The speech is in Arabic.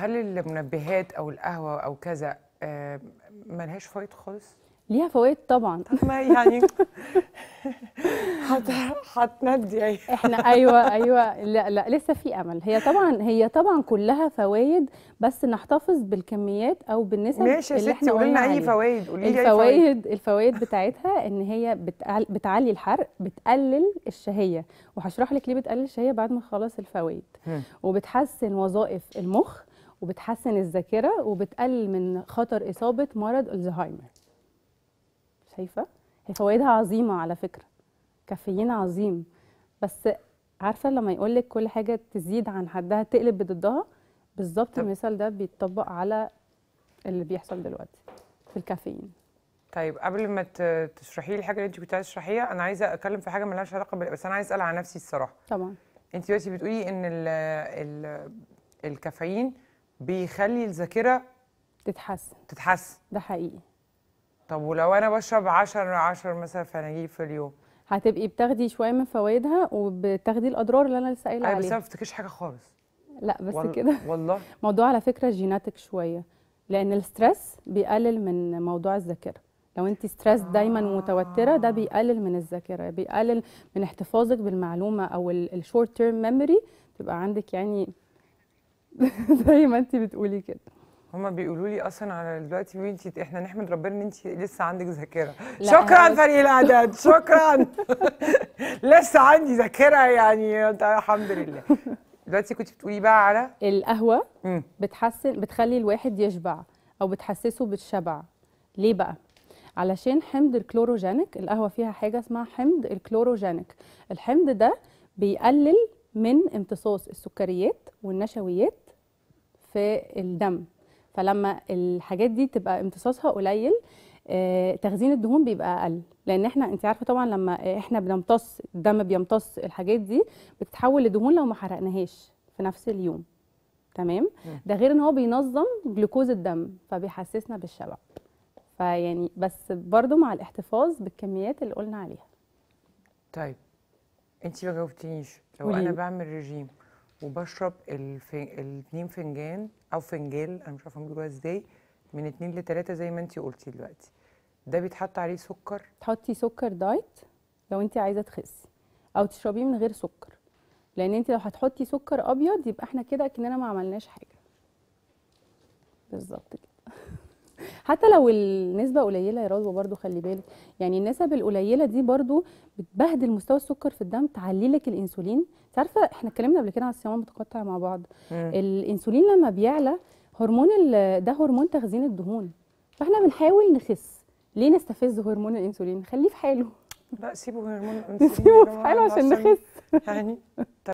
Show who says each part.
Speaker 1: هل المنبهات او القهوه او كذا آه، ملهاش فوائد خالص
Speaker 2: ليها فوائد طبعا ما يعني
Speaker 1: هتندي حت...
Speaker 2: يعني. احنا ايوه ايوه لا لا لسه في امل هي طبعا هي طبعا كلها فوائد بس نحتفظ بالكميات او بالنسب ماشي يا ستي قولي لنا اي فوائد قولي لي الفوائد الفوائد بتاعتها ان هي بتعلي الحرق بتقلل الشهيه وهشرح لك ليه بتقلل الشهيه بعد ما خلص الفوائد وبتحسن وظائف المخ وبتحسن الذاكره وبتقلل من خطر اصابه مرض الزهايمر شايفه هي فوائدها عظيمه على فكره كافيين عظيم بس عارفه لما يقول لك كل حاجه تزيد عن حدها تقلب بضدها بالظبط المثال ده بيتطبق على اللي بيحصل دلوقتي في الكافيين
Speaker 1: طيب قبل ما تشرحي لي الحاجه اللي انت كنت عايزه تشرحيها انا عايزه اتكلم في حاجه مالهاش علاقه بس انا عايزه اسال على نفسي الصراحه طبعا انت دلوقتي بتقولي ان الـ الـ الكافيين بيخلي الذاكره تتحسن تتحسن ده حقيقي طب ولو انا بشرب 10 10 مثلا فناجيل في اليوم
Speaker 2: هتبقي بتاخدي شويه من فوائدها وبتاخدي الاضرار اللي انا لسه قايله عليها بس ما
Speaker 1: بفتكرش حاجه خالص
Speaker 2: لا بس وال... كده والله موضوع على فكره جيناتك شويه لان الستريس بيقلل من موضوع الذاكره لو انت ستريس دايما آه. متوتره ده بيقلل من الذاكره بيقلل من احتفاظك بالمعلومه او الشورت تيرم ميموري تبقى عندك يعني زي ما
Speaker 1: انت بتقولي كده هما بيقولوا لي اصلا على دلوقتي وانت احنا نحمد ربنا ان انت لسه عندك ذاكره شكرا فريق الاعداد شكرا لسه عندي ذاكره يعني الحمد لله دلوقتي كنت بتقولي بقى على القهوه
Speaker 2: بتحسن بتخلي الواحد يشبع او بتحسسه بالشبع ليه بقى علشان حمض الكلوروجينيك القهوه فيها حاجه اسمها حمض الكلوروجينيك الحمض ده بيقلل من امتصاص السكريات والنشويات في الدم فلما الحاجات دي تبقى امتصاصها قليل آه، تخزين الدهون بيبقى اقل لان احنا انت عارفه طبعا لما احنا بنمتص الدم بيمتص الحاجات دي بتتحول لدهون لو ما حرقناهاش في نفس اليوم تمام ده غير ان هو بينظم جلوكوز الدم فبيحسسنا بالشبع فيعني بس برضو مع الاحتفاظ بالكميات اللي قلنا عليها
Speaker 1: طيب انت ما جاوبتنيش لو انا بعمل رجيم وبشرب الاثنين فنجان او فنجال انا مش عارفه بيقولوها ازاي من اتنين لتلاته زي ما انت قلتي دلوقتي ده بيتحط عليه سكر تحطي سكر دايت لو انت عايزه تخسي او تشربيه من
Speaker 2: غير سكر لان انت لو هتحطي سكر ابيض يبقى احنا كده كاننا ما عملناش حاجه بالظبط كده حتى لو النسبه قليله يا رضوى برضو خلي بالك يعني النسب القليله دي برضو بتبهدل مستوى السكر في الدم تعلي لك الانسولين عارفه احنا اتكلمنا قبل كده عن الصيام المتقطع مع بعض مم. الانسولين لما بيعلى هرمون ده هرمون تخزين الدهون فاحنا بنحاول نخس ليه نستفز هرمون الانسولين نخليه في حاله
Speaker 1: لا سيبه هرمون الانسولين سيبه في حاله عشان نخس
Speaker 2: يعني